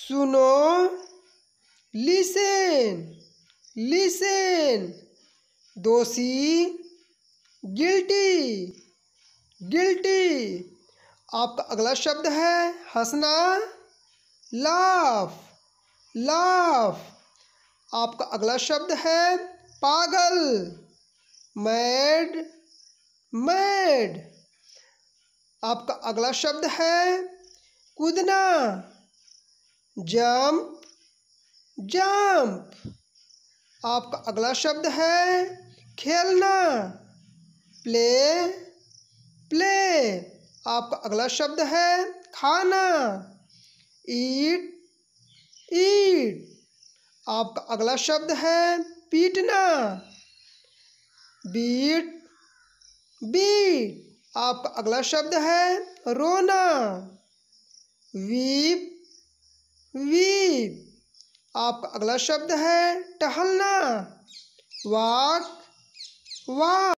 सुनो listen listen दोषी guilty guilty आपका अगला शब्द है हंसना लाफ लाफ आपका अगला शब्द है पागल मैड मैड आपका अगला शब्द है कूदना जम्प जम्प आपका अगला शब्द है खेलना प्ले प्ले आपका अगला शब्द है खाना ईट ईट आपका अगला शब्द है पीटना बीट बीट आपका अगला शब्द है रोना वीप वी आपका अगला शब्द है टहलना वाक वाक